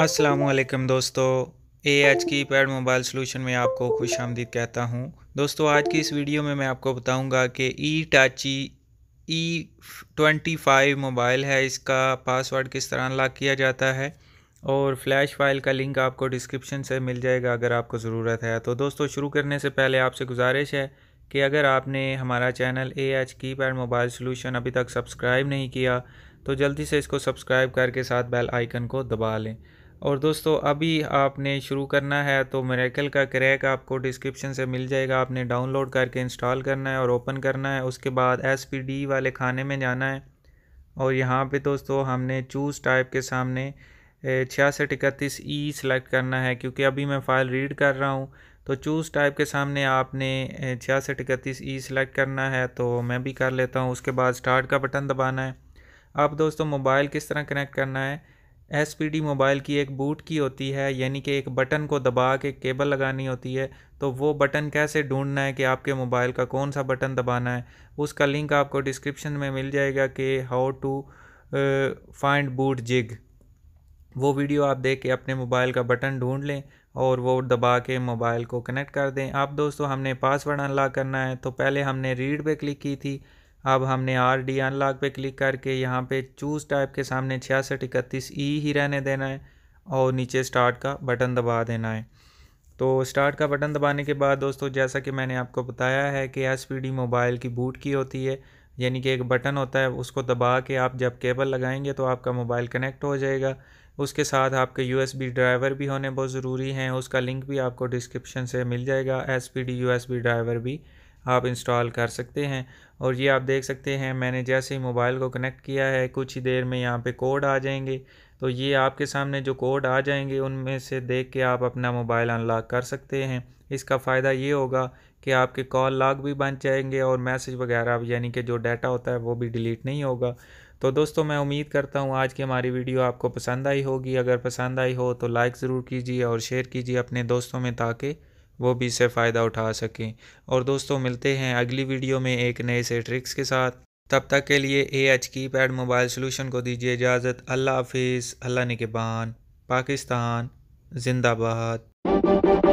असलम दोस्तों A H की pad mobile solution में आपको खुश आमदीद कहता हूँ दोस्तों आज की इस वीडियो में मैं आपको बताऊँगा कि ई टाची ई ट्वेंटी फाइव मोबाइल है इसका पासवर्ड किस तरह अनलॉक किया जाता है और फ्लैश फाइल का लिंक आपको डिस्क्रिप्शन से मिल जाएगा अगर आपको ज़रूरत है तो दोस्तों शुरू करने से पहले आपसे गुजारिश है कि अगर आपने हमारा चैनल ए एच की पैड मोबाइल सोल्यूशन अभी तक सब्सक्राइब नहीं किया तो जल्दी से इसको सब्सक्राइब करके साथ बेल आइकन को दबा लें और दोस्तों अभी आपने शुरू करना है तो मेरेकल का क्रैक आपको डिस्क्रिप्शन से मिल जाएगा आपने डाउनलोड करके इंस्टॉल करना है और ओपन करना है उसके बाद एस वाले खाने में जाना है और यहाँ पे दोस्तों हमने चूज़ टाइप के सामने छियासठ इकतीस ई e सेलेक्ट करना है क्योंकि अभी मैं फ़ाइल रीड कर रहा हूँ तो चूज़ टाइप के सामने आपने छियासठ इकतीस ई e सेलेक्ट करना है तो मैं भी कर लेता हूँ उसके बाद स्टार्ट का बटन दबाना है अब दोस्तों मोबाइल किस तरह कनेक्ट करना है एस मोबाइल की एक बूट की होती है यानी कि एक बटन को दबा के केबल लगानी होती है तो वो बटन कैसे ढूंढना है कि आपके मोबाइल का कौन सा बटन दबाना है उसका लिंक आपको डिस्क्रिप्शन में मिल जाएगा कि how to find boot jig वो वीडियो आप देख के अपने मोबाइल का बटन ढूंढ लें और वो दबा के मोबाइल को कनेक्ट कर दें आप दोस्तों हमने पासवर्ड अनलॉक करना है तो पहले हमने रीड पर क्लिक की थी अब हमने आर डी अनलॉक पे क्लिक करके यहाँ पे चूज़ टाइप के सामने छियासठ इकतीस ई e ही रहने देना है और नीचे स्टार्ट का बटन दबा देना है तो स्टार्ट का बटन दबाने के बाद दोस्तों जैसा कि मैंने आपको बताया है कि एस मोबाइल की बूट की होती है यानी कि एक बटन होता है उसको दबा के आप जब केबल लगाएंगे तो आपका मोबाइल कनेक्ट हो जाएगा उसके साथ आपके बी ड्राइवर भी होने बहुत ज़रूरी हैं उसका लिंक भी आपको डिस्क्रिप्शन से मिल जाएगा एस पी डी ड्राइवर भी आप इंस्टॉल कर सकते हैं और ये आप देख सकते हैं मैंने जैसे ही मोबाइल को कनेक्ट किया है कुछ ही देर में यहाँ पे कोड आ जाएंगे तो ये आपके सामने जो कोड आ जाएंगे उनमें से देख के आप अपना मोबाइल अनलॉक कर सकते हैं इसका फ़ायदा ये होगा कि आपके कॉल लॉक भी बन जाएंगे और मैसेज वगैरह यानी कि जो डाटा होता है वो भी डिलीट नहीं होगा तो दोस्तों मैं उम्मीद करता हूँ आज की हमारी वीडियो आपको पसंद आई होगी अगर पसंद आई हो तो लाइक ज़रूर कीजिए और शेयर कीजिए अपने दोस्तों में ताकि वो भी इससे फ़ायदा उठा सकें और दोस्तों मिलते हैं अगली वीडियो में एक नए से ट्रिक्स के साथ तब तक के लिए ए एच की पैड मोबाइल सोलूशन को दीजिए इजाज़त अल्लाह हाफिज़ अल्लाह निकबान पाकिस्तान जिंदाबाद